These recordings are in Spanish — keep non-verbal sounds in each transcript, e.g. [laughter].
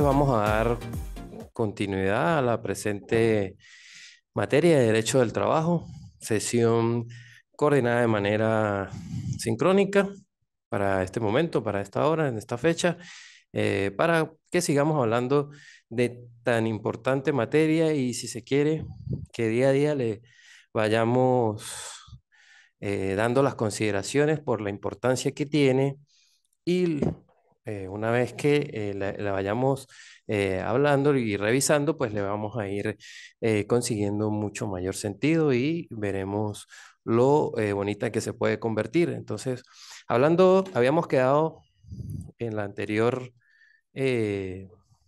vamos a dar continuidad a la presente materia de Derecho del Trabajo, sesión coordinada de manera sincrónica para este momento, para esta hora, en esta fecha, eh, para que sigamos hablando de tan importante materia y si se quiere, que día a día le vayamos eh, dando las consideraciones por la importancia que tiene y eh, una vez que eh, la, vayamos eh, hablando y revisando, pues le vamos a ir consiguiendo mucho mayor sentido y veremos lo bonita que se puede convertir. Entonces, hablando, habíamos quedado en la anterior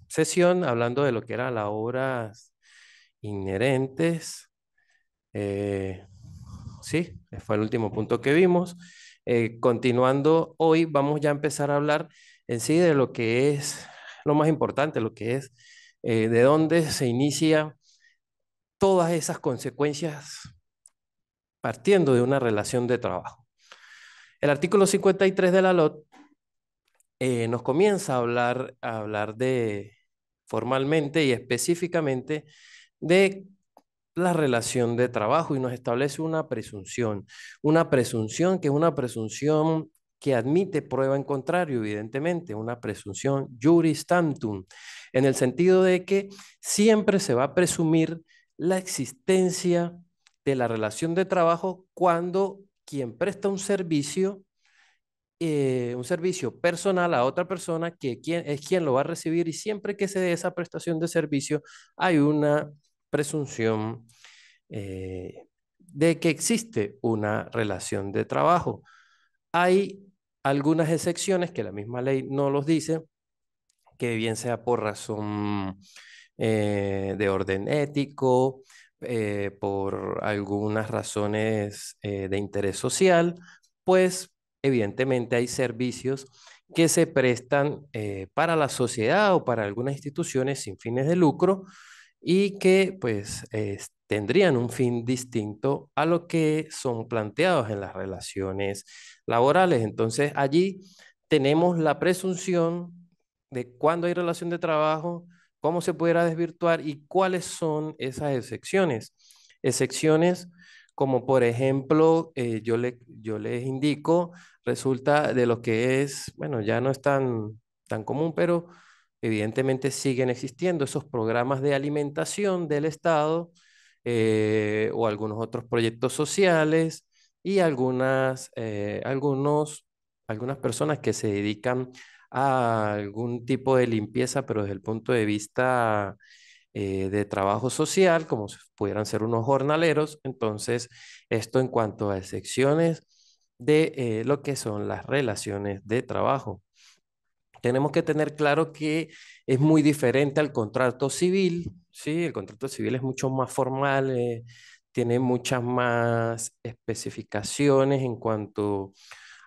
sesión hablando de lo que era las obras inherentes. sí, fue el último punto que vimos. continuando hoy, vamos ya a empezar a hablar en sí de lo que es lo más importante, lo que es eh, de dónde se inicia todas esas consecuencias partiendo de una relación de trabajo. El artículo 53 de la LOT eh, nos comienza a hablar, a hablar de formalmente y específicamente de la relación de trabajo y nos establece una presunción, una presunción que es una presunción que admite prueba en contrario, evidentemente, una presunción juris tantum, en el sentido de que siempre se va a presumir la existencia de la relación de trabajo cuando quien presta un servicio, eh, un servicio personal a otra persona, que quien, es quien lo va a recibir y siempre que se dé esa prestación de servicio hay una presunción eh, de que existe una relación de trabajo. Hay algunas excepciones que la misma ley no los dice, que bien sea por razón eh, de orden ético, eh, por algunas razones eh, de interés social, pues evidentemente hay servicios que se prestan para la sociedad o para algunas instituciones sin fines de lucro y que pues tendrían un fin distinto a lo que son planteados en las relaciones laborales. Entonces, allí tenemos la presunción de cuándo hay relación de trabajo, cómo se pudiera desvirtuar y cuáles son esas excepciones. Excepciones como por ejemplo, eh, yo, le, yo les indico, resulta de lo que es, bueno, ya no es tan, tan común, pero evidentemente siguen existiendo esos programas de alimentación del Estado eh, o algunos otros proyectos sociales y algunas, eh, algunos, algunas personas que se dedican a algún tipo de limpieza, pero desde el punto de vista eh, de trabajo social, como pudieran ser unos jornaleros. Entonces, esto en cuanto a excepciones de eh, lo que son las relaciones de trabajo. Tenemos que tener claro que es muy diferente al contrato civil, ¿sí? El contrato civil es mucho más formal, tiene muchas más especificaciones en cuanto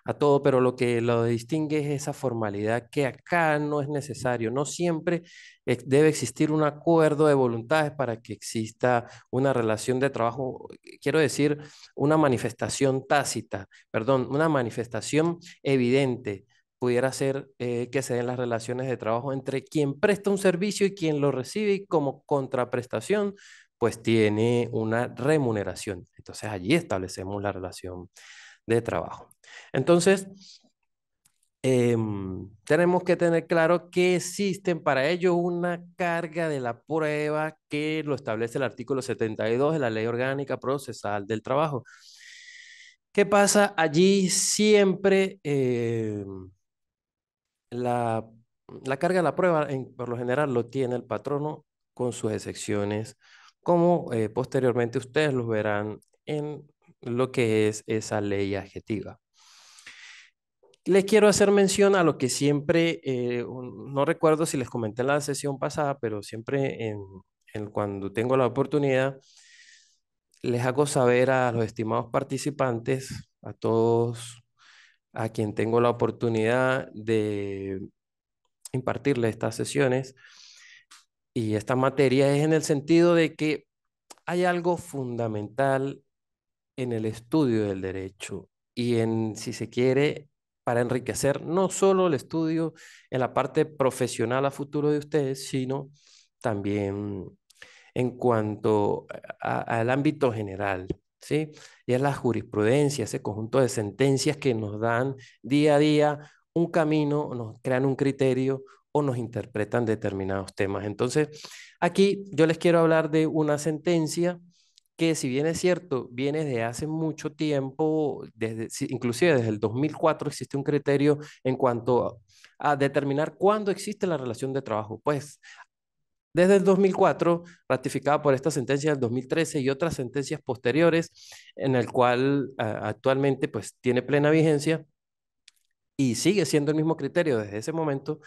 a todo, pero lo que lo distingue es esa formalidad que acá no es necesario. No siempre debe existir un acuerdo de voluntades para que exista una relación de trabajo, quiero decir, una manifestación tácita, perdón, una manifestación evidente pudiera ser eh, que se den las relaciones de trabajo entre quien presta un servicio y quien lo recibe y como contraprestación pues tiene una remuneración. Entonces allí establecemos la relación de trabajo. Entonces, em, tenemos que tener claro que existen para ello una carga de la prueba que lo establece el artículo 72 de la Ley Orgánica Procesal del Trabajo. ¿Qué pasa? Allí siempre em, la, carga de la prueba, por lo general, lo tiene el patrono con sus excepciones como eh, posteriormente ustedes los verán en lo que es esa ley adjetiva. Les quiero hacer mención a lo que siempre, eh, no recuerdo si les comenté en la sesión pasada, pero siempre en, cuando tengo la oportunidad, les hago saber a los estimados participantes, a todos a quien tengo la oportunidad de impartirle estas sesiones, y esta materia es en el sentido de que hay algo fundamental en el estudio del derecho y en, si se quiere, para enriquecer no solo el estudio en la parte profesional a futuro de ustedes, sino también en cuanto al ámbito general, ¿sí? Y es la jurisprudencia, ese conjunto de sentencias que nos dan día a día un camino, nos crean un criterio, o nos interpretan determinados temas. Entonces, aquí yo les quiero hablar de una sentencia que si bien es cierto, viene de hace mucho tiempo, desde, inclusive desde el 2004 existe un criterio en cuanto a, determinar cuándo existe la relación de trabajo. Pues desde el 2004, ratificada por esta sentencia del 2013 y otras sentencias posteriores, en el cual actualmente pues tiene plena vigencia y sigue siendo el mismo criterio desde ese momento,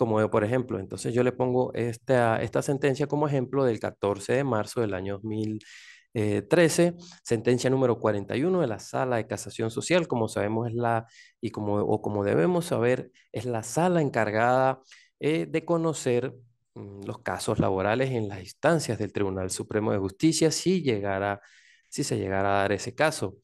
como por ejemplo, entonces yo le pongo esta, sentencia como ejemplo del 14 de marzo del año 2013, eh, sentencia número 41 de la Sala de Casación Social, como sabemos es la, y como, o como debemos saber, es la sala encargada eh, de conocer mm, los casos laborales en las instancias del Tribunal Supremo de Justicia si, llegara, si se llegara a dar ese caso.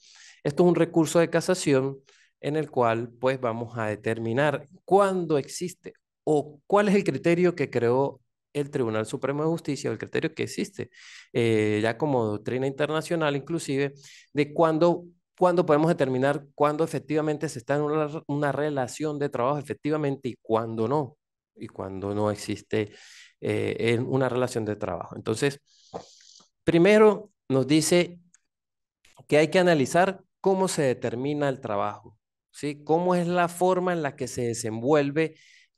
Esto es un recurso de casación en el cual pues vamos a determinar cuándo existe ¿O cuál es el criterio que creó el Tribunal Supremo de Justicia, o el criterio que existe eh, ya como doctrina internacional inclusive, de cuándo podemos determinar cuándo efectivamente se está en una, relación de trabajo efectivamente y cuándo no, y cuándo no existe eh, en una relación de trabajo. Entonces, primero nos dice que hay que analizar cómo se determina el trabajo, ¿sí? cómo es la forma en la que se desenvuelve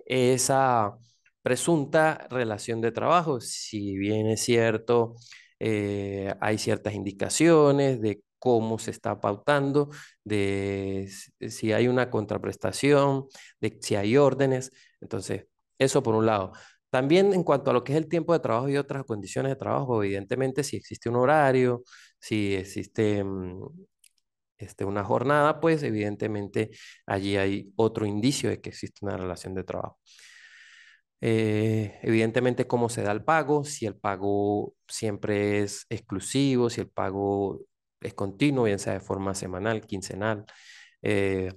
esa presunta relación de trabajo. Si bien es cierto, eh, hay ciertas indicaciones de cómo se está pautando, de eh, si hay una contraprestación, de si hay órdenes. Entonces, eso por un lado. También en cuanto a lo que es el tiempo de trabajo y otras condiciones de trabajo, evidentemente si existe un horario, si existe mm, este, una jornada, pues evidentemente allí hay otro indicio de que existe una relación de trabajo. Eh, evidentemente, cómo se da el pago, si el pago siempre es exclusivo, si el pago es continuo, bien sea de forma semanal, quincenal. Eh,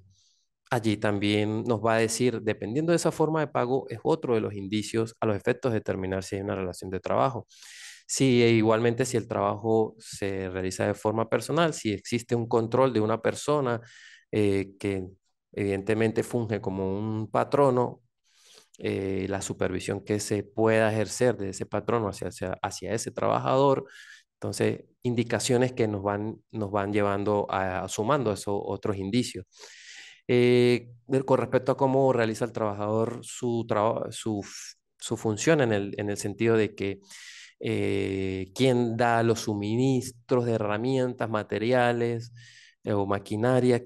allí también nos va a decir, dependiendo de esa forma de pago, es otro de los indicios a los efectos de determinar si hay una relación de trabajo. Sí, e igualmente si el trabajo se realiza de forma personal, si existe un control de una persona eh, que evidentemente funge como un patrono, eh, la supervisión que se pueda ejercer de ese patrono hacia, hacia, hacia, ese trabajador, entonces indicaciones que nos van, nos van llevando a, sumando esos otros indicios. Eh, con respecto a cómo realiza el trabajador su, su, su función en el, en el sentido de que eh, quién da los suministros de herramientas, materiales eh, o maquinaria,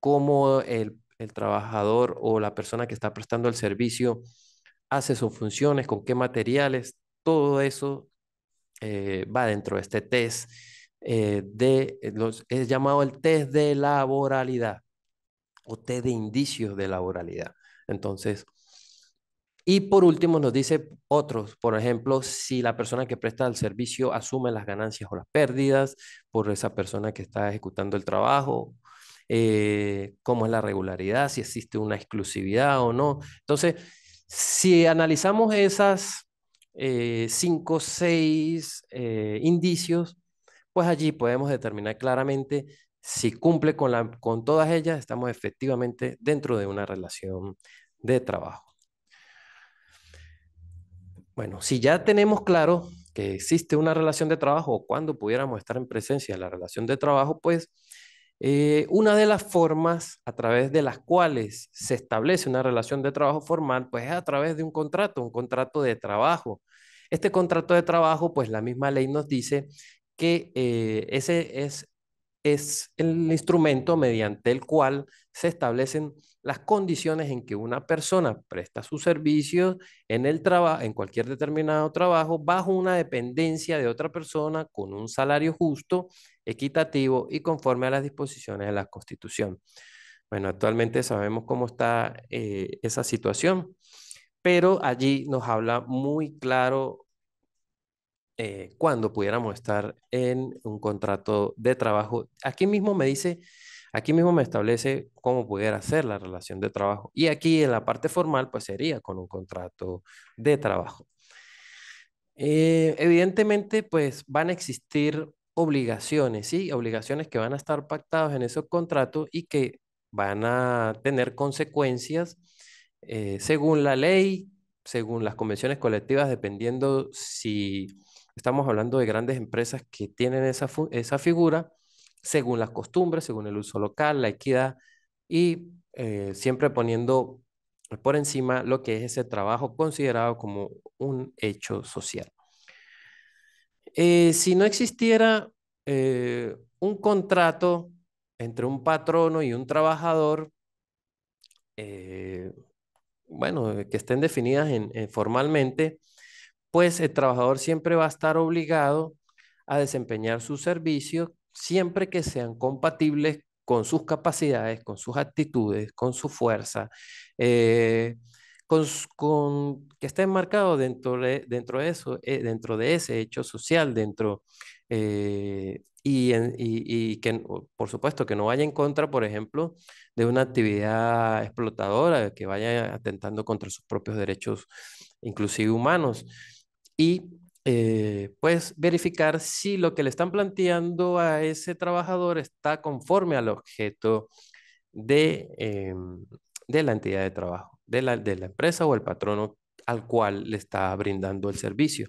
cómo el, trabajador o la persona que está prestando el servicio hace sus funciones, con qué materiales, todo eso eh, va dentro de este test. de los, es llamado el test de laboralidad o test de indicios de laboralidad. Entonces, y por último nos dice otros, por ejemplo, si la persona que presta el servicio asume las ganancias o las pérdidas por esa persona que está ejecutando el trabajo, eh, cómo es la regularidad, si existe una exclusividad o no. Entonces, si analizamos esas eh, cinco o seis eh, indicios, pues allí podemos determinar claramente si cumple con, la, con todas ellas, estamos efectivamente dentro de una relación de trabajo. Bueno, si ya tenemos claro que existe una relación de trabajo o cuando pudiéramos estar en presencia de la relación de trabajo, pues eh, una de las formas a través de las cuales se establece una relación de trabajo formal, pues es a través de un contrato, un contrato de trabajo. Este contrato de trabajo, pues la misma ley nos dice que eh, ese es, es el instrumento mediante el cual se establecen las condiciones en que una persona presta sus servicios en, el en cualquier determinado trabajo bajo una dependencia de otra persona con un salario justo, equitativo y conforme a las disposiciones de la Constitución. Bueno, actualmente sabemos cómo está eh, esa situación, pero allí nos habla muy claro eh, cuando pudiéramos estar en un contrato de trabajo. Aquí mismo me dice Aquí mismo me establece cómo pudiera ser la relación de trabajo. Y aquí en la parte formal, pues sería con un contrato de trabajo. Eh, evidentemente, pues van a existir obligaciones, ¿sí? Obligaciones que van a estar pactadas en esos contratos y que van a tener consecuencias eh, según la ley, según las convenciones colectivas, dependiendo si estamos hablando de grandes empresas que tienen esa figura según las costumbres, según el uso local, la equidad y eh, siempre poniendo por encima lo que es ese trabajo considerado como un hecho social. Eh, si no existiera eh, un contrato entre un patrono y un trabajador, bueno, que estén definidas formalmente, pues el trabajador siempre va a estar obligado a desempeñar su servicio siempre que sean compatibles con sus capacidades, con sus actitudes, con su fuerza, eh, con, que esté enmarcado dentro de, dentro de eso, eh, dentro de ese hecho social, dentro eh, y, y, que por supuesto que no vaya en contra, por ejemplo, de una actividad explotadora que vaya atentando contra sus propios derechos, inclusive humanos. Y eh, pues verificar si lo que le están planteando a ese trabajador está conforme al objeto de, em, la entidad de trabajo, de la, empresa o el patrono al cual le está brindando el servicio.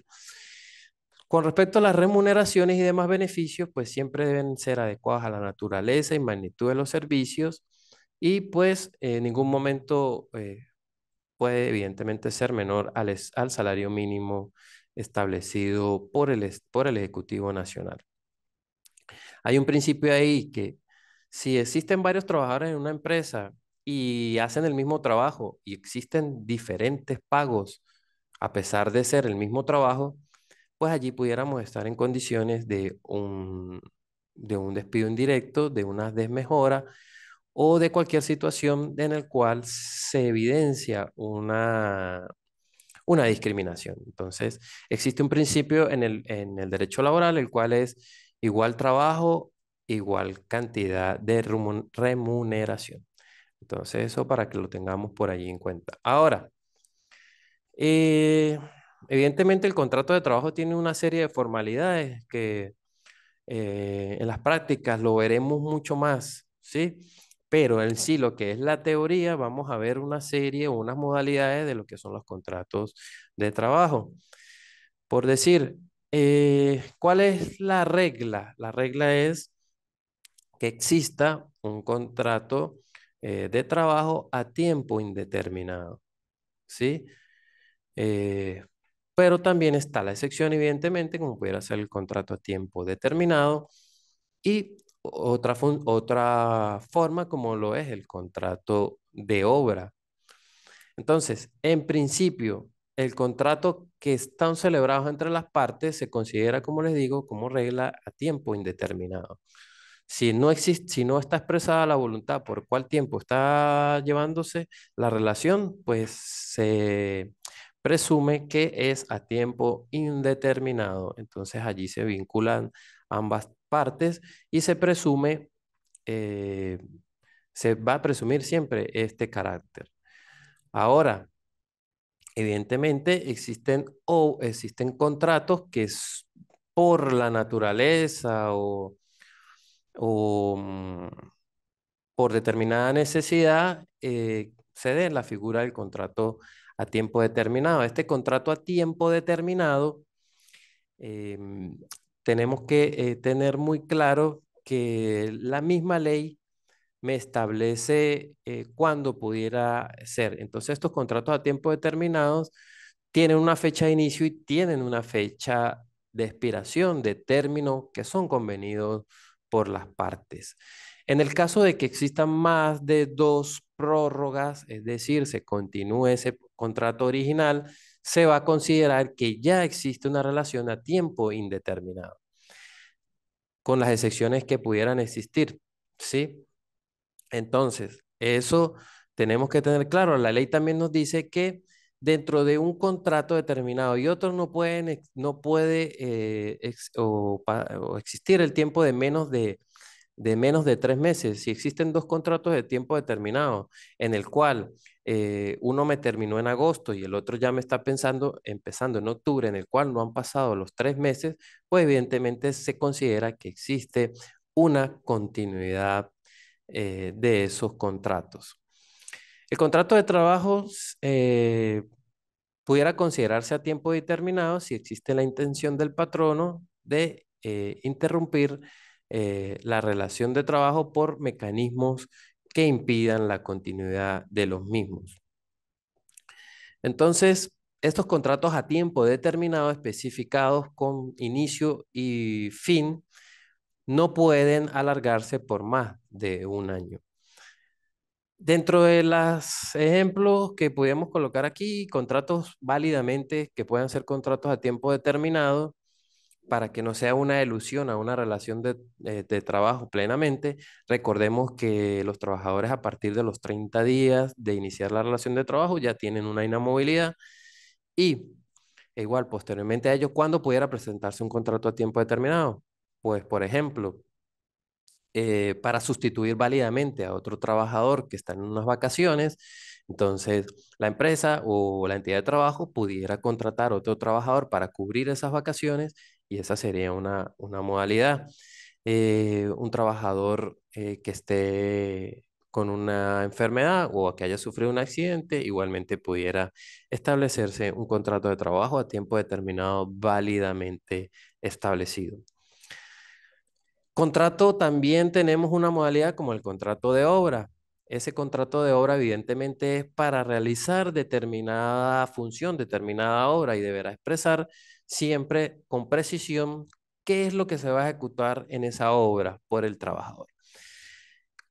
Con respecto a las remuneraciones y demás beneficios, pues siempre deben ser adecuadas a la naturaleza y magnitud de los servicios y pues en ningún momento eh, puede evidentemente ser menor al salario mínimo establecido por el, por el Ejecutivo Nacional. Hay un principio ahí que si existen varios trabajadores en una empresa y hacen el mismo trabajo y existen diferentes pagos a pesar de ser el mismo trabajo, pues allí pudiéramos estar en condiciones de un, de un despido indirecto, de una desmejora o de cualquier situación en el cual se evidencia una, una discriminación. Entonces, existe un principio en el, derecho laboral, el cual es igual trabajo, igual cantidad de remuneración. Entonces, eso para que lo tengamos por allí en cuenta. Ahora, eh, evidentemente el contrato de trabajo tiene una serie de formalidades que eh, en las prácticas lo veremos mucho más, ¿sí? Pero en sí, lo que es la teoría, vamos a ver una serie o unas modalidades de lo que son los contratos de trabajo. Por decir, eh, ¿cuál es la regla? La regla es que exista un contrato eh, de trabajo a tiempo indeterminado, ¿sí? Eh, pero también está la excepción, evidentemente, como pudiera ser el contrato a tiempo determinado y otra, otra forma como lo es el contrato de obra. Entonces, en principio, el contrato que están celebrados entre las partes se considera, como les digo, como regla a tiempo indeterminado. Si no, existe, si no está expresada la voluntad por cuál tiempo está llevándose la relación, pues se presume que es a tiempo indeterminado. Entonces allí se vinculan ambas partes y se presume, eh, se va a presumir siempre este carácter. Ahora, evidentemente existen, o existen contratos que por la naturaleza o, o mm, por determinada necesidad eh, se dé la figura del contrato a tiempo determinado. Este contrato a tiempo determinado em, tenemos que eh, tener muy claro que la misma ley me establece eh, cuándo pudiera ser. Entonces, estos contratos a tiempo determinados tienen una fecha de inicio y tienen una fecha de expiración, de término, que son convenidos por las partes. En el caso de que existan más de dos prórrogas, es decir, se continúe ese contrato original, se va a considerar que ya existe una relación a tiempo indeterminado, con las excepciones que pudieran existir, ¿sí? Entonces, eso tenemos que tener claro. La ley también nos dice que dentro de un contrato determinado y otro no, pueden, no puede eh, existir el tiempo de menos de, de menos de tres meses. Si existen dos contratos de tiempo determinado en el cual eh, uno me terminó en agosto y el otro ya me está pensando, empezando en octubre, en el cual no han pasado los tres meses, pues evidentemente se considera que existe una continuidad eh, de esos contratos. El contrato de trabajo eh, pudiera considerarse a tiempo determinado si existe la intención del patrono de interrumpir la relación de trabajo por mecanismos que impidan la continuidad de los mismos. Entonces, estos contratos a tiempo determinado especificados con inicio y fin no pueden alargarse por más de un año. Dentro de los ejemplos que pudimos colocar aquí, contratos válidamente que puedan ser contratos a tiempo determinado, para que no sea una ilusión a una relación eh, de, trabajo plenamente, recordemos que los trabajadores a partir de los 30 días de iniciar la relación de trabajo ya tienen una inamovilidad y e igual posteriormente a ellos, cuando pudiera presentarse un contrato a tiempo determinado? Pues, por ejemplo, eh, para sustituir válidamente a otro trabajador que está en unas vacaciones, entonces, la empresa o la entidad de trabajo pudiera contratar otro trabajador para cubrir esas vacaciones y esa sería una, modalidad. Eh, un trabajador eh, que esté con una enfermedad o que haya sufrido un accidente, igualmente pudiera establecerse un contrato de trabajo a tiempo determinado válidamente establecido. Contrato también tenemos una modalidad como el contrato de obra. Ese contrato de obra evidentemente es para realizar determinada función, determinada obra y deberá expresar siempre con precisión qué es lo que se va a ejecutar en esa obra por el trabajador.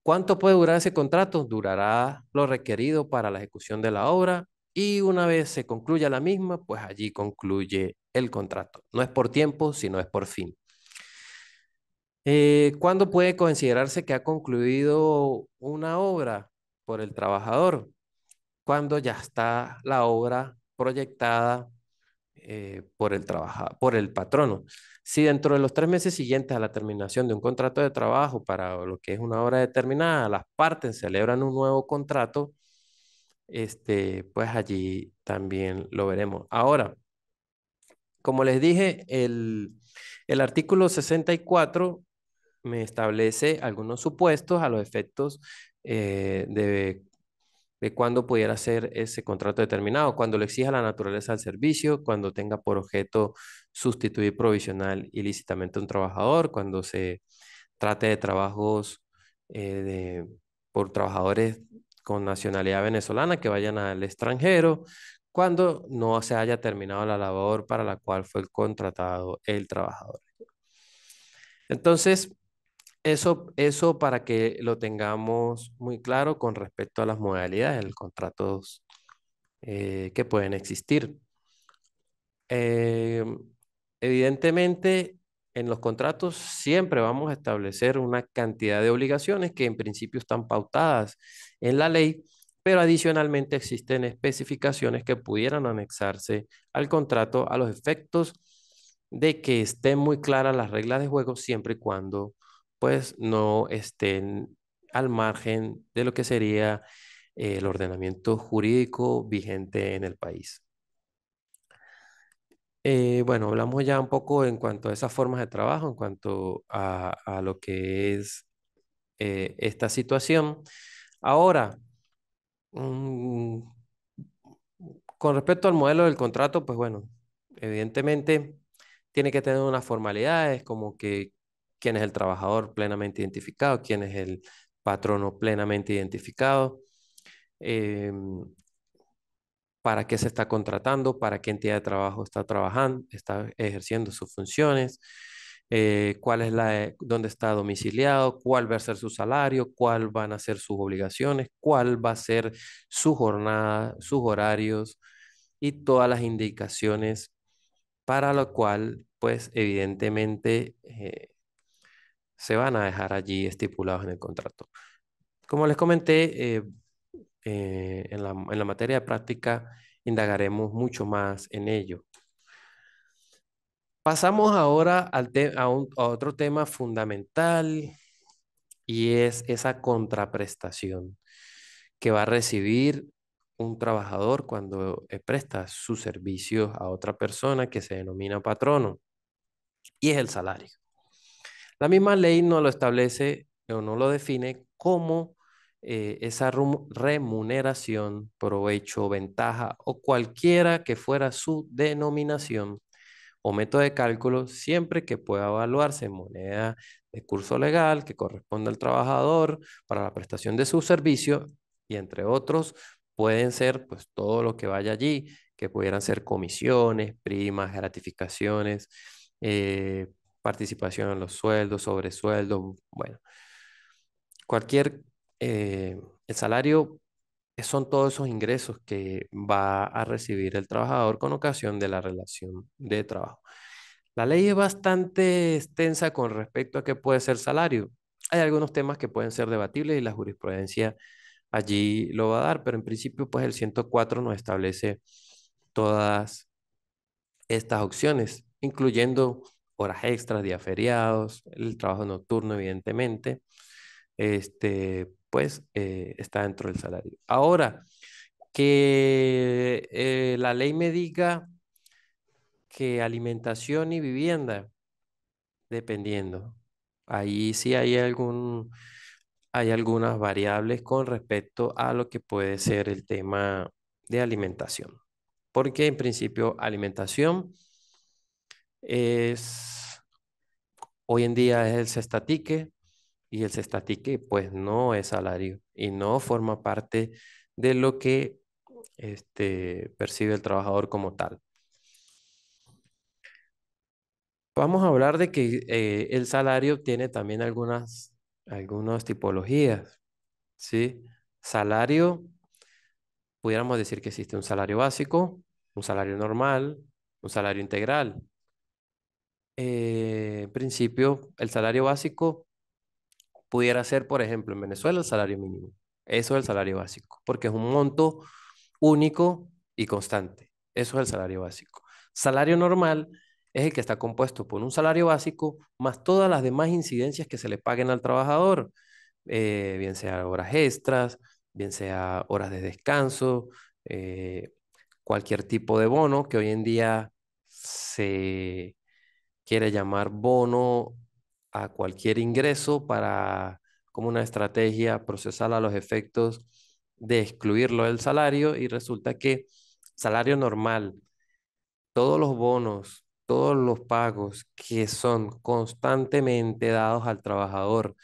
¿Cuánto puede durar ese contrato? Durará lo requerido para la ejecución de la obra y una vez se concluya la misma, pues allí concluye el contrato. No es por tiempo, sino es por fin. Eh, ¿Cuándo puede considerarse que ha concluido una obra por el trabajador? Cuando ya está la obra proyectada eh, por, el por el patrono. Si dentro de los tres meses siguientes a la terminación de un contrato de trabajo para lo que es una hora determinada, las partes celebran un nuevo contrato, este, pues allí también lo veremos. Ahora, como les dije, el, artículo 64 me establece algunos supuestos a los efectos eh, de de cuándo pudiera ser ese contrato determinado, cuando le exija la naturaleza al servicio, cuando tenga por objeto sustituir provisional ilícitamente a un trabajador, cuando se trate de trabajos eh, por trabajadores con nacionalidad venezolana que vayan al extranjero, cuando no se haya terminado la labor para la cual fue contratado el trabajador. Entonces, eso, eso para que lo tengamos muy claro con respecto a las modalidades, los contratos eh, que pueden existir. Em, evidentemente, en los contratos siempre vamos a establecer una cantidad de obligaciones que en principio están pautadas en la ley, pero adicionalmente existen especificaciones que pudieran anexarse al contrato a los efectos de que estén muy claras las reglas de juego siempre y cuando pues, no estén al margen de lo que sería el ordenamiento jurídico vigente en el país. Eh, bueno, hablamos ya un poco en cuanto a esas formas de trabajo, en cuanto a, lo que es eh, esta situación. Ahora, mm, con respecto al modelo del contrato, pues bueno, evidentemente tiene que tener unas formalidades como que quién es el trabajador plenamente identificado, quién es el patrono plenamente identificado, em, para qué se está contratando, para qué entidad de trabajo está trabajando, está ejerciendo sus funciones, eh, cuál es la, eh, dónde está domiciliado, cuál va a ser su salario, cuál van a ser sus obligaciones, cuál va a ser su jornada, sus horarios y todas las indicaciones para lo cual, pues evidentemente, eh, se van a dejar allí estipulados en el contrato. Como les comenté, eh, eh, en, la, materia de práctica indagaremos mucho más en ello. Pasamos ahora al a, a otro tema fundamental y es esa contraprestación que va a recibir un trabajador cuando eh, presta sus servicios a otra persona que se denomina patrono y es el salario. La misma ley no lo establece o no lo define como eh, esa remuneración, provecho, ventaja o cualquiera que fuera su denominación o método de cálculo, siempre que pueda evaluarse en moneda de curso legal que corresponde al trabajador para la prestación de su servicio y entre otros pueden ser pues todo lo que vaya allí, que pudieran ser comisiones, primas, gratificaciones, eh, participación en los sueldos, sobresueldos, bueno. Cualquier, eh, el salario son todos esos ingresos que va a recibir el trabajador con ocasión de la relación de trabajo. La ley es bastante extensa con respecto a qué puede ser salario. Hay algunos temas que pueden ser debatibles y la jurisprudencia allí lo va a dar, pero en principio pues el 104 nos establece todas estas opciones, incluyendo horas extras, días feriados, el trabajo nocturno, evidentemente, este, pues eh, está dentro del salario. Ahora, que eh, la ley me diga que alimentación y vivienda, dependiendo, ahí sí hay algún hay algunas variables con respecto a lo que puede ser el tema de alimentación. Porque en principio alimentación es, hoy en día es el cestatique y el cestatique pues no es salario y no forma parte de lo que este, percibe el trabajador como tal. Vamos a hablar de que eh, el salario tiene también algunas, algunas tipologías, ¿sí? Salario, pudiéramos decir que existe un salario básico, un salario normal, un salario integral. Eh, en principio, el salario básico pudiera ser, por ejemplo, en Venezuela, el salario mínimo. Eso es el salario básico, porque es un monto único y constante. Eso es el salario básico. Salario normal es el que está compuesto por un salario básico más todas las demás incidencias que se le paguen al trabajador, eh, bien sea horas extras, bien sea horas de descanso, eh, cualquier tipo de bono que hoy en día se quiere llamar bono a cualquier ingreso para, como una estrategia procesal a los efectos de excluirlo del salario y resulta que salario normal, todos los bonos, todos los pagos que son constantemente dados al trabajador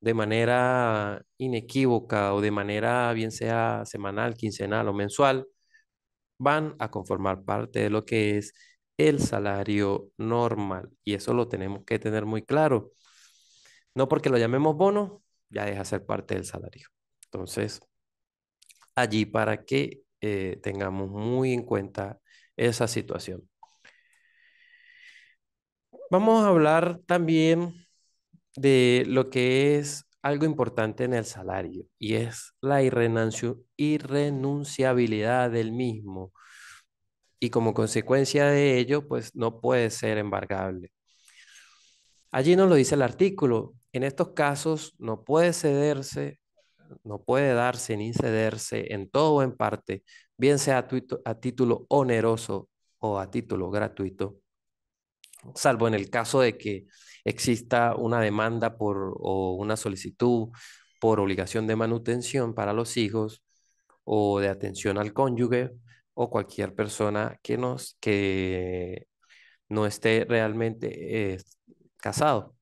de manera inequívoca o de manera bien sea semanal, quincenal o mensual, van a conformar parte de lo que es el salario normal. Y eso lo tenemos que tener muy claro. No porque lo llamemos bono, ya deja ser parte del salario. Entonces, allí para que eh, tengamos muy en cuenta esa situación. Vamos a hablar también de lo que es algo importante en el salario y es la irrenunciabilidad del mismo y como consecuencia de ello, pues no puede ser embargable. Allí nos lo dice el artículo. En estos casos no puede cederse, no puede darse ni cederse en todo o en parte, bien sea a, título oneroso o a título gratuito, salvo en el caso de que exista una demanda por o una solicitud por obligación de manutención para los hijos o de atención al cónyuge o cualquier persona que, no esté realmente eh, casado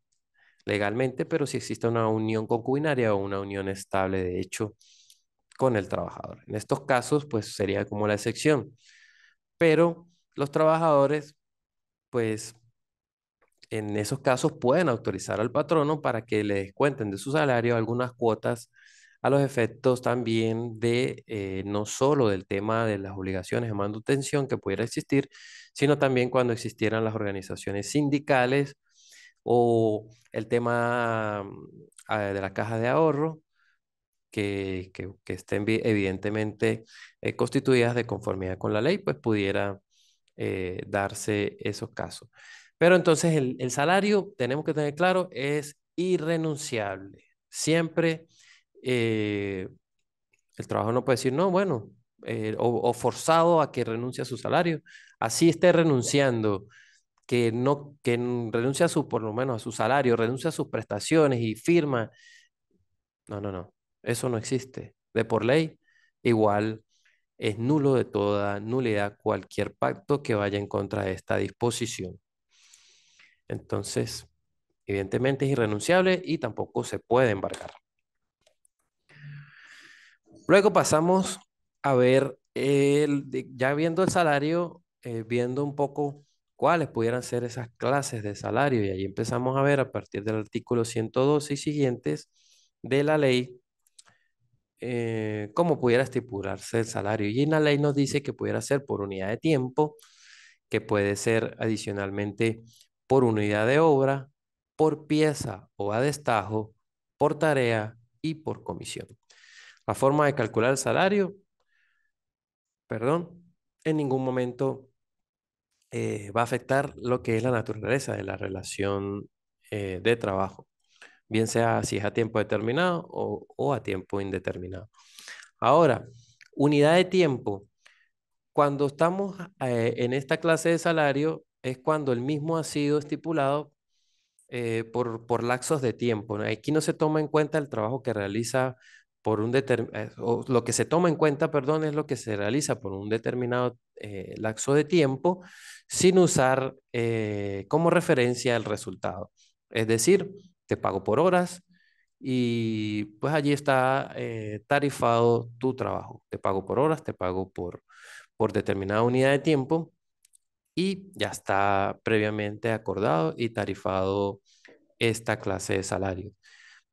legalmente, pero si existe una unión concubinaria o una unión estable de hecho con el trabajador. En estos casos, pues sería como la excepción. Pero los trabajadores, pues en esos casos pueden autorizar al patrono para que le descuenten de su salario algunas cuotas los efectos también de eh, no solo del tema de las obligaciones de manutención que pudiera existir, sino también cuando existieran las organizaciones sindicales o el tema ah, de la caja de ahorro, que, estén evidentemente eh, constituidas de conformidad con la ley, pues pudiera eh, darse esos casos. Pero entonces el, el salario, tenemos que tener claro, es irrenunciable. Siempre eh, el trabajo no puede decir, no, bueno, eh, o, forzado a que renuncie a su salario. Así esté renunciando, que no, que a su, por lo menos a su salario, renuncie a sus prestaciones y firma. No, no, no, eso no existe. De por ley, igual es nulo de toda nulidad cualquier pacto que vaya en contra de esta disposición. Entonces, evidentemente es irrenunciable y tampoco se puede embarcar. Luego pasamos a ver, el, ya viendo el salario, eh, viendo un poco cuáles pudieran ser esas clases de salario. Y ahí empezamos a ver a partir del artículo 112 y siguientes de la ley eh, cómo pudiera estipularse el salario. Y en la ley nos dice que pudiera ser por unidad de tiempo, que puede ser adicionalmente por unidad de obra, por pieza o a destajo, por tarea y por comisión la forma de calcular el salario, perdón, en ningún momento eh, va a afectar lo que es la naturaleza de la relación eh, de trabajo, bien sea si es a tiempo determinado o, a tiempo indeterminado. Ahora, unidad de tiempo. Cuando estamos eh, en esta clase de salario es cuando el mismo ha sido estipulado por, por laxos de tiempo. Aquí no se toma en cuenta el trabajo que realiza eh, lo que se toma en cuenta, perdón, es lo que se realiza por un determinado eh, lapso de tiempo sin usar eh, como referencia el resultado. Es decir, te pago por horas y pues allí está tarifado tu trabajo. Te pago por horas, te pago por, por determinada unidad de tiempo y ya está previamente acordado y tarifado esta clase de salario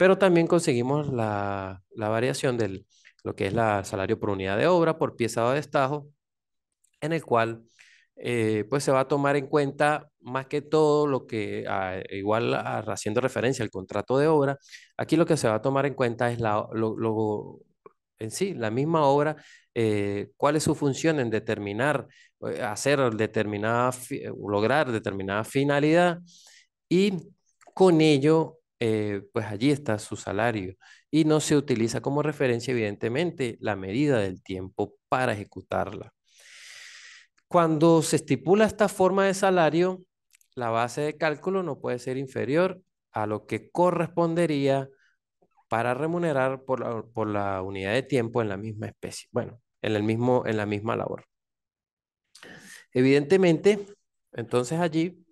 pero también conseguimos la, la variación de lo que es el salario por unidad de obra, por pieza de destajo, en el cual eh, pues se va a tomar en cuenta más que todo lo que, ah, igual haciendo referencia al contrato de obra, aquí lo que se va a tomar en cuenta es la, lo, en sí, la misma obra, eh, cuál es su función en determinar, eh, hacer determinada, lograr determinada finalidad y con ello eh, pues allí está su salario. Y no se utiliza como referencia, evidentemente, la medida del tiempo para ejecutarla. Cuando se estipula esta forma de salario, la base de cálculo no puede ser inferior a lo que correspondería para remunerar por la, unidad de tiempo en la misma especie, bueno, en, el mismo, en la misma labor. Evidentemente, entonces allí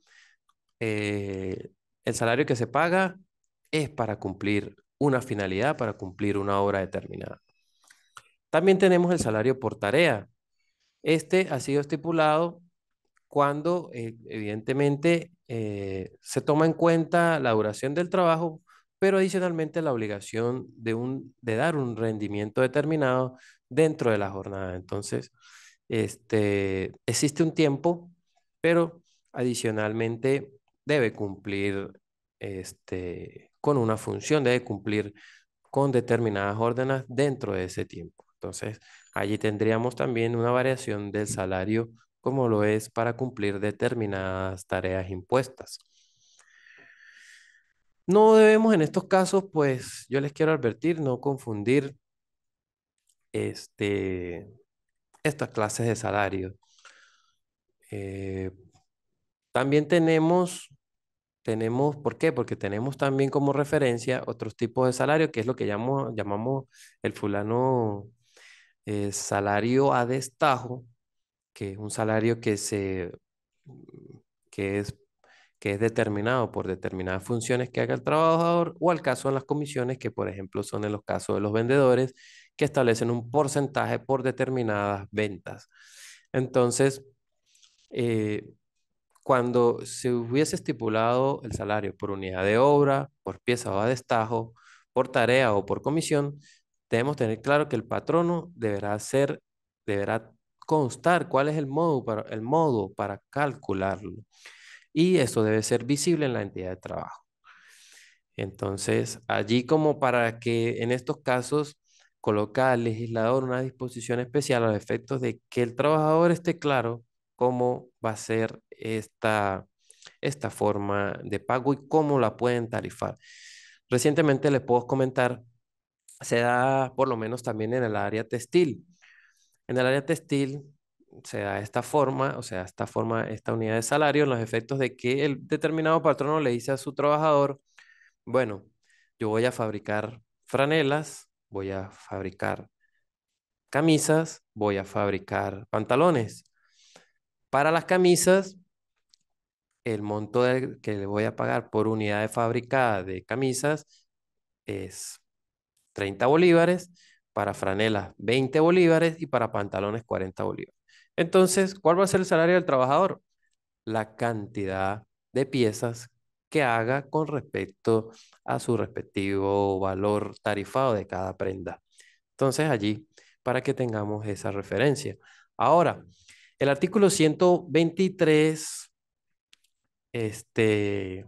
eh, el salario que se paga es para cumplir una finalidad, para cumplir una obra determinada. También tenemos el salario por tarea. Este ha sido estipulado cuando eh, evidentemente eh, se toma en cuenta la duración del trabajo, pero adicionalmente la obligación de, un, de dar un rendimiento determinado dentro de la jornada. Entonces, este, existe un tiempo, pero adicionalmente debe cumplir este, con una función, debe cumplir con determinadas órdenes dentro de ese tiempo. Entonces, allí tendríamos también una variación del salario como lo es para cumplir determinadas tareas impuestas. No debemos en estos casos, pues yo les quiero advertir, no confundir este, estas clases de salario. Eh, también tenemos tenemos, ¿por qué? Porque tenemos también como referencia otros tipos de salario, que es lo que llamamos, llamamos el fulano eh, salario a destajo, que es un salario que se que es que es determinado por determinadas funciones que haga el trabajador o al caso en las comisiones que por ejemplo son en los casos de los vendedores que establecen un porcentaje por determinadas ventas. Entonces, eh, cuando se hubiese estipulado el salario por unidad de obra, por pieza o a destajo, por tarea o por comisión, debemos tener claro que el patrono deberá ser, deberá constar cuál es el modo para, el modo para calcularlo. Y eso debe ser visible en la entidad de trabajo. Entonces, allí como para que en estos casos coloca al legislador una disposición especial a los efectos de que el trabajador esté claro cómo va a ser esta, esta forma de pago y cómo la pueden tarifar. Recientemente les puedo comentar, se da por lo menos también en el área textil. En el área textil se da esta forma, o sea, esta forma, esta unidad de salario, en los efectos de que el determinado patrono le dice a su trabajador, bueno, yo voy a fabricar franelas, voy a fabricar camisas, voy a fabricar pantalones. Para las camisas, el monto que le voy a pagar por unidad de fábrica de camisas es 30 bolívares, para franelas 20 bolívares y para pantalones 40 bolívares. Entonces, ¿cuál va a ser el salario del trabajador? La cantidad de piezas que haga con respecto a su respectivo valor tarifado de cada prenda. Entonces, allí, para que tengamos esa referencia. Ahora, el artículo 123 este,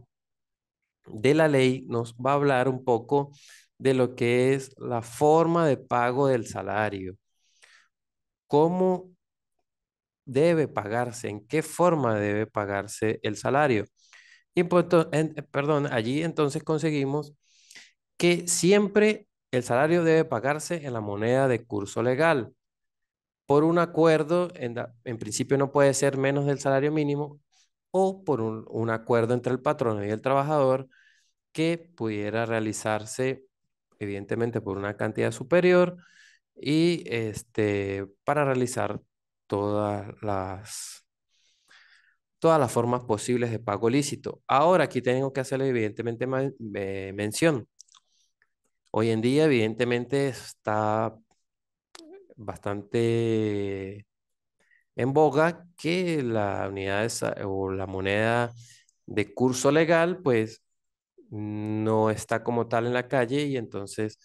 de la ley nos va a hablar un poco de lo que es la forma de pago del salario. ¿Cómo debe pagarse? ¿En qué forma debe pagarse el salario? Y pues, perdón, allí entonces conseguimos que siempre el salario debe pagarse en la moneda de curso legal por un acuerdo, en, principio no puede ser menos del salario mínimo, o por un, acuerdo entre el patrón y el trabajador que pudiera realizarse, evidentemente, por una cantidad superior y este, para realizar todas las, todas las formas posibles de pago lícito. Ahora aquí tengo que hacerle evidentemente eh, mención. Hoy en día evidentemente está bastante en boga que la unidad o la moneda de curso legal, pues no está como tal en la calle y entonces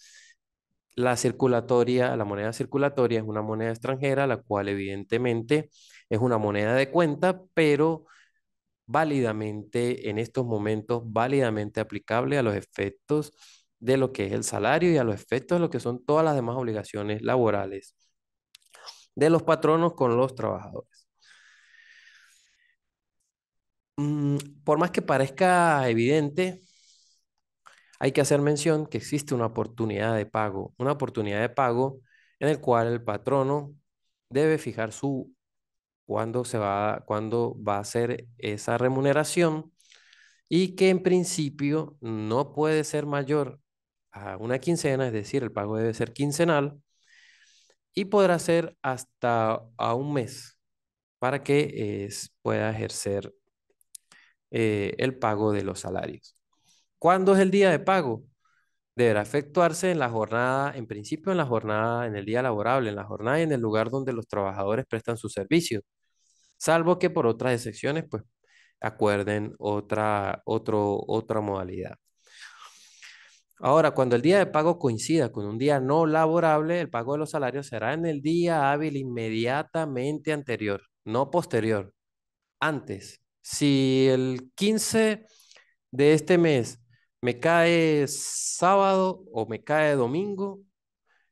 la circulatoria, la moneda circulatoria es una moneda extranjera, la cual evidentemente es una moneda de cuenta, pero válidamente en estos momentos, válidamente aplicable a los efectos de lo que es el salario y a los efectos de lo que son todas las demás obligaciones laborales de los patronos con los trabajadores. Mm, por más que parezca evidente, hay que hacer mención que existe una oportunidad de pago, una oportunidad de pago en el cual el patrono debe fijar su cuándo se va cuándo va a ser esa remuneración y que en principio no puede ser mayor a una quincena, es decir, el pago debe ser quincenal y podrá ser hasta a un mes para que pueda ejercer eh, el pago de los salarios. ¿Cuándo es el día de pago? Deberá efectuarse en la jornada, en principio en la jornada, en el día laborable, en la jornada y en el lugar donde los trabajadores prestan su servicio, salvo que por otras excepciones, pues acuerden otra, otro, otra modalidad. Ahora, cuando el día de pago coincida con un día no laborable, el pago de los salarios será en el día hábil inmediatamente anterior, no posterior, antes. Si el 15 de este mes me cae sábado o me cae domingo,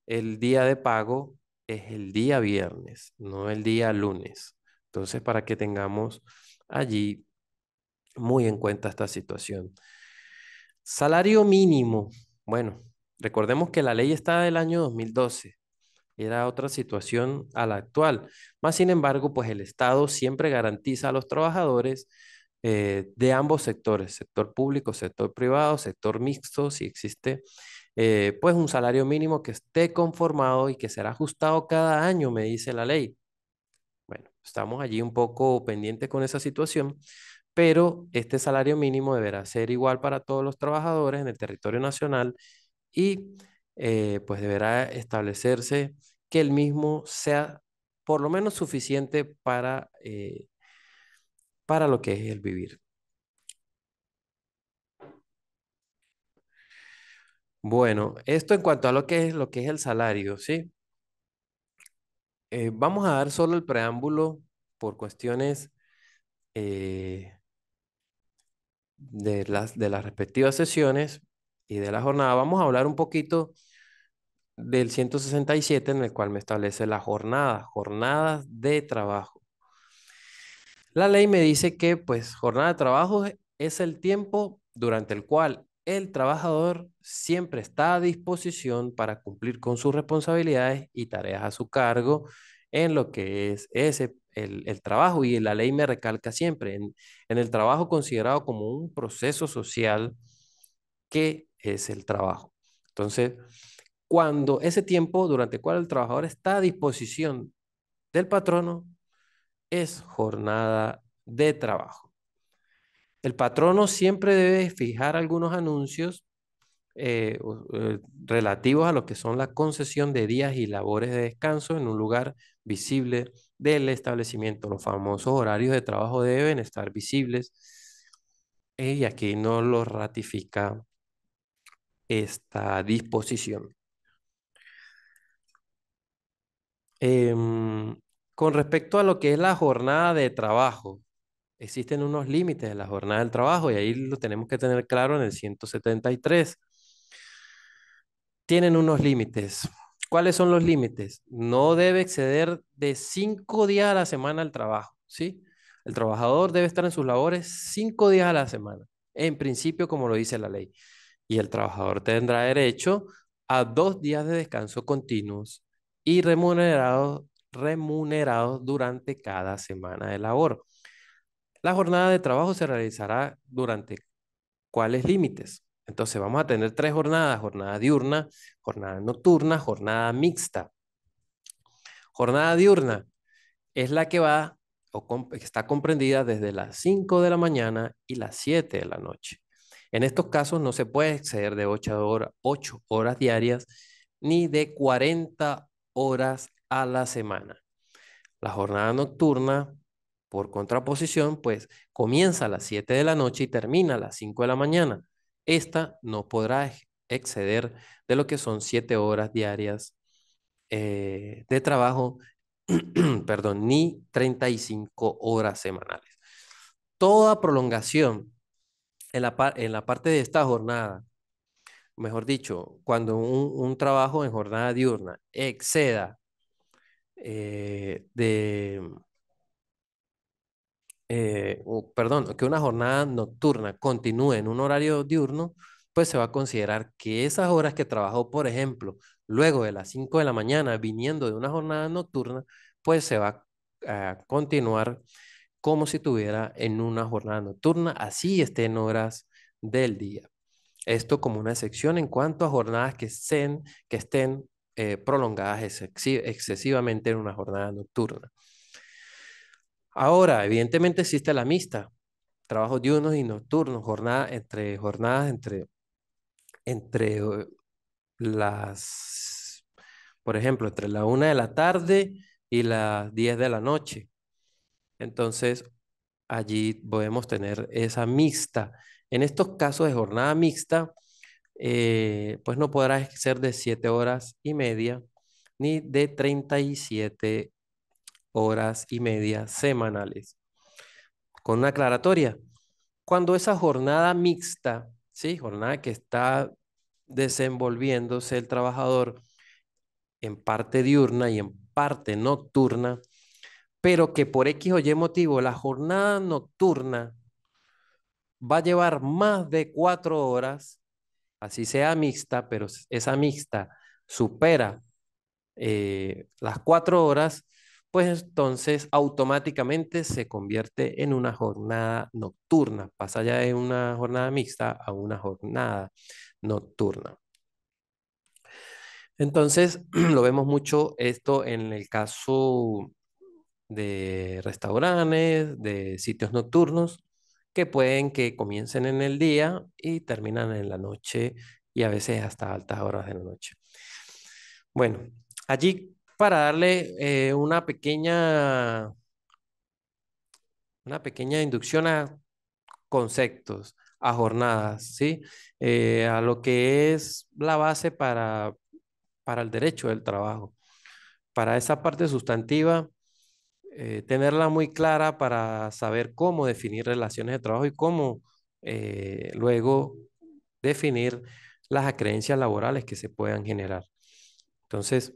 el día de pago es el día viernes, no el día lunes. Entonces, para que tengamos allí muy en cuenta esta situación. Salario mínimo. Bueno, recordemos que la ley está del año 2012. Era otra situación a la actual. Más sin embargo, pues el Estado siempre garantiza a los trabajadores eh, de ambos sectores, sector público, sector privado, sector mixto, si existe, eh, pues un salario mínimo que esté conformado y que será ajustado cada año, me dice la ley. Bueno, estamos allí un poco pendientes con esa situación, pero este salario mínimo deberá ser igual para todos los trabajadores en el territorio nacional y eh, pues deberá establecerse que el mismo sea por lo menos suficiente para, eh, para lo que es el vivir. Bueno, esto en cuanto a lo que es, lo que es el salario, ¿sí? Eh, vamos a dar solo el preámbulo por cuestiones de las, de las respectivas sesiones y de la jornada, vamos a hablar un poquito del 167 en el cual me establece la jornada, jornadas de trabajo. La ley me dice que pues jornada de trabajo es el tiempo durante el cual el trabajador siempre está a disposición para cumplir con sus responsabilidades y tareas a su cargo en lo que es ese el, trabajo y la ley me recalca siempre, en, el trabajo considerado como un proceso social, que es el trabajo? Entonces, cuando ese tiempo durante el cual el trabajador está a disposición del patrono es jornada de trabajo. El patrono siempre debe fijar algunos anuncios eh, eh, relativos a lo que son la concesión de días y labores de descanso en un lugar visible del establecimiento. Los famosos horarios de trabajo deben estar visibles y aquí no lo ratifica esta disposición. Em, con respecto a lo que es la jornada de trabajo, existen unos límites de la jornada del trabajo y ahí lo tenemos que tener claro en el 173. Tienen unos límites. ¿cuáles son los límites? No debe exceder de cinco días a la semana el trabajo, ¿sí? El trabajador debe estar en sus labores cinco días a la semana, en principio como lo dice la ley. Y el trabajador tendrá derecho a dos días de descanso continuos y remunerados remunerados durante cada semana de labor. La jornada de trabajo se realizará durante cuáles límites. Entonces vamos a tener tres jornadas, jornada diurna, jornada nocturna, jornada mixta. Jornada diurna es la que va o está comprendida desde las 5 de la mañana y las 7 de la noche. En estos casos no se puede exceder de 8 horas, horas diarias ni de 40 horas a la semana. La jornada nocturna, por contraposición, pues comienza a las 7 de la noche y termina a las 5 de la mañana. Esta no podrá exceder de lo que son siete horas diarias eh, de trabajo, [clears throat] perdón, ni 35 horas semanales. Toda prolongación en la, parte de esta jornada, mejor dicho, cuando un, trabajo en jornada diurna exceda eh, de eh, perdón, que una jornada nocturna continúe en un horario diurno, pues se va a considerar que esas horas que trabajó, por ejemplo, luego de las 5 de la mañana, viniendo de una jornada nocturna, pues se va a continuar como si tuviera en una jornada nocturna, así esté en horas del día. Esto como una excepción en cuanto a jornadas que estén, que estén eh, prolongadas excesivamente en una jornada nocturna. Ahora, evidentemente existe la mixta, trabajos diurnos y nocturnos, entre jornadas entre, entre eh, las, por ejemplo, entre la una de la tarde y las 10 de la noche. Entonces, allí podemos tener esa mixta. En estos casos de jornada mixta, eh, pues no podrá ser de siete horas y media ni de 37 horas y media semanales. Con una aclaratoria, cuando esa jornada mixta, ¿sí? jornada que está desenvolviéndose el trabajador en parte diurna y en parte nocturna, pero que por X o Y motivo la jornada nocturna va a llevar más de cuatro horas, así sea mixta, pero esa mixta supera eh, las cuatro horas, pues entonces automáticamente se convierte en una jornada nocturna, pasa ya de una jornada mixta a una jornada nocturna. Entonces, [clears throat] lo vemos mucho esto en el caso de restaurantes, de sitios nocturnos, que pueden que comiencen en el día y terminan en la noche y a veces hasta altas horas de la noche. Bueno, allí para darle eh, una pequeña una pequeña inducción a conceptos, a jornadas, ¿sí? Eh, a lo que es la base para, para el derecho del trabajo. Para esa parte sustantiva, eh, tenerla muy clara para saber cómo definir relaciones de trabajo y cómo luego definir las acreencias laborales que se puedan generar. Entonces,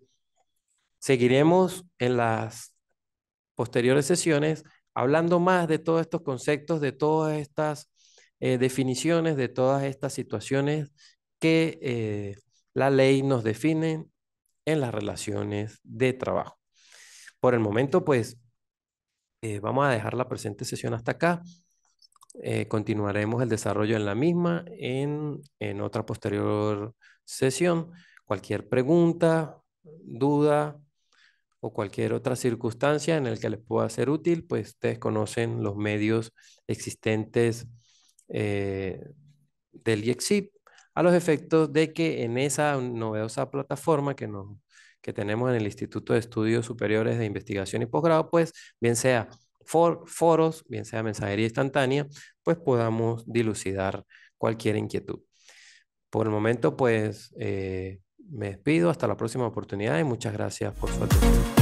Seguiremos en las posteriores sesiones hablando más de todos estos conceptos, de todas estas eh, definiciones, de todas estas situaciones que eh, la ley nos define en las relaciones de trabajo. Por el momento, pues, eh, vamos a dejar la presente sesión hasta acá. continuaremos el desarrollo en la misma en, en otra posterior sesión. Cualquier pregunta, duda, o cualquier otra circunstancia en la que les pueda ser útil, pues ustedes conocen los medios existentes eh, del IEXIP a los efectos de que en esa novedosa plataforma que, nos, que tenemos en el Instituto de Estudios Superiores de Investigación y Posgrado, pues bien sea for, foros, bien sea mensajería instantánea, pues podamos dilucidar cualquier inquietud. Por el momento, pues eh, me despido, hasta la próxima oportunidad y muchas gracias por su atención.